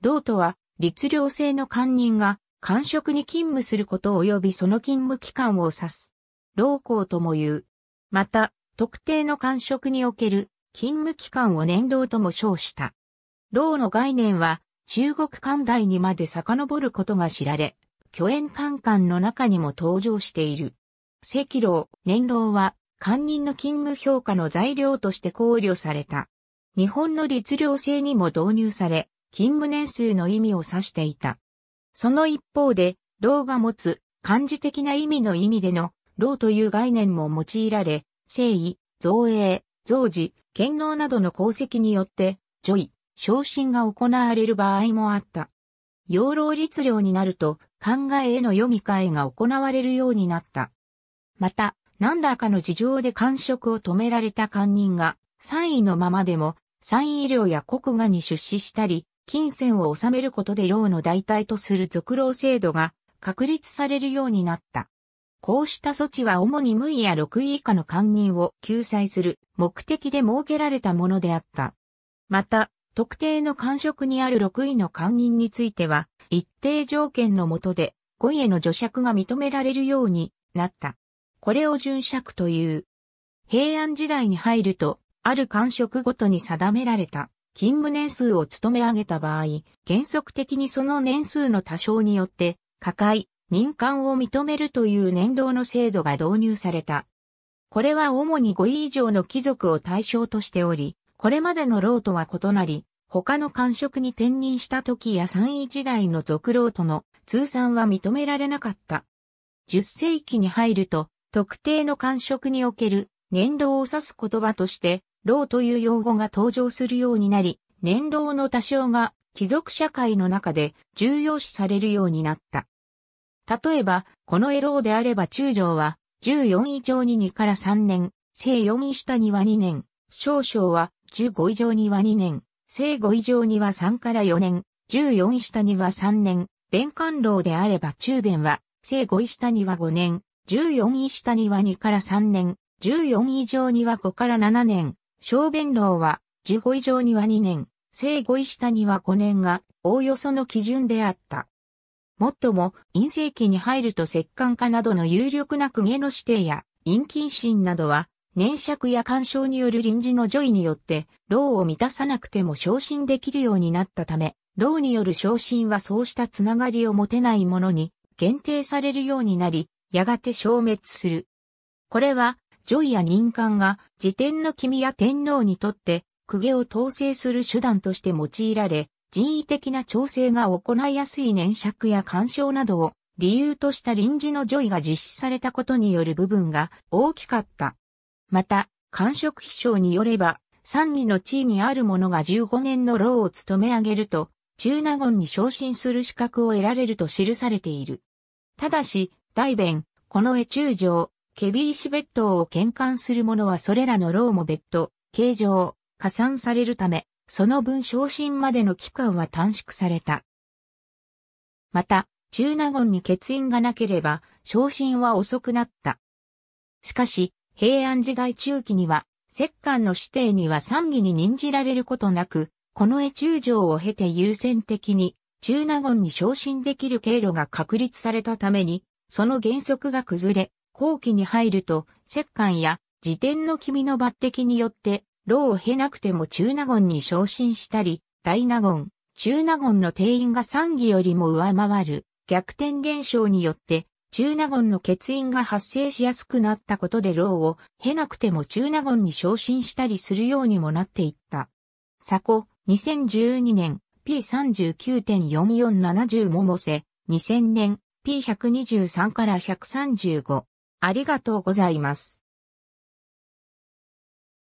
ロとは、律令制の官人が、官職に勤務すること及びその勤務期間を指す。老公とも言う。また、特定の官職における勤務期間を年度とも称した。老の概念は中国官代にまで遡ることが知られ、虚縁官官の中にも登場している。赤老、年老は官人の勤務評価の材料として考慮された。日本の律令制にも導入され、勤務年数の意味を指していた。その一方で、老が持つ漢字的な意味の意味での老という概念も用いられ、誠意、造営、造事、権能などの功績によって、除位、昇進が行われる場合もあった。養老律令になると、考えへの読み替えが行われるようになった。また、何らかの事情で官職を止められた官人が、三位のままでも、三位医療や国画に出資したり、金銭を納めることで労の代替とする続労制度が確立されるようになった。こうした措置は主に無位や6位以下の官人を救済する目的で設けられたものであった。また、特定の官職にある6位の官人については、一定条件の下で5位への除釈が認められるようになった。これを準釈という。平安時代に入ると、ある官職ごとに定められた。勤務年数を務め上げた場合、原則的にその年数の多少によって、加解、任官を認めるという年度の制度が導入された。これは主に5位以上の貴族を対象としており、これまでの老とは異なり、他の官職に転任した時や3位時代の続老との通算は認められなかった。10世紀に入ると、特定の官職における年度を指す言葉として、老という用語が登場するようになり、年老の多少が貴族社会の中で重要視されるようになった。例えば、このエローであれば中将は、14以上に2から3年、生4位下には2年、少々は15以上には2年、生5以上には3から4年、14位下には3年、弁官老であれば中弁は、生5位下には5年、14位下には2から3年、14以上には5から7年、小便老は、15以上には2年、生5以下には5年が、おおよその基準であった。もっとも、陰性期に入ると石棺化などの有力な公家の指定や、陰近心などは、年尺や干渉による臨時の除位によって、老を満たさなくても昇進できるようになったため、老による昇進はそうしたつながりを持てないものに限定されるようになり、やがて消滅する。これは女医や任官が自転の君や天皇にとって公家を統制する手段として用いられ、人為的な調整が行いやすい年着や干渉などを理由とした臨時のョイが実施されたことによる部分が大きかった。また、官職秘書によれば、三位の地位にある者が15年の牢を務め上げると、中納言に昇進する資格を得られると記されている。ただし、大弁、この絵中将、ケビーシベッドを転換する者はそれらのローも別途、形状、加算されるため、その分昇進までの期間は短縮された。また、中納言に欠員がなければ、昇進は遅くなった。しかし、平安時代中期には、摂関の指定には賛義に任じられることなく、この絵中条を経て優先的に、中納言に昇進できる経路が確立されたために、その原則が崩れ、後期に入ると、石棺や自転の君の抜擢によって、老を経なくても中納言に昇進したり、大納言、中納言の定員が三義よりも上回る逆転現象によって、中納言の欠員が発生しやすくなったことで老を経なくても中納言に昇進したりするようにもなっていった。佐古、2012年、P39.4470 ももせ、2000年、P123 から135。ありがとうございます。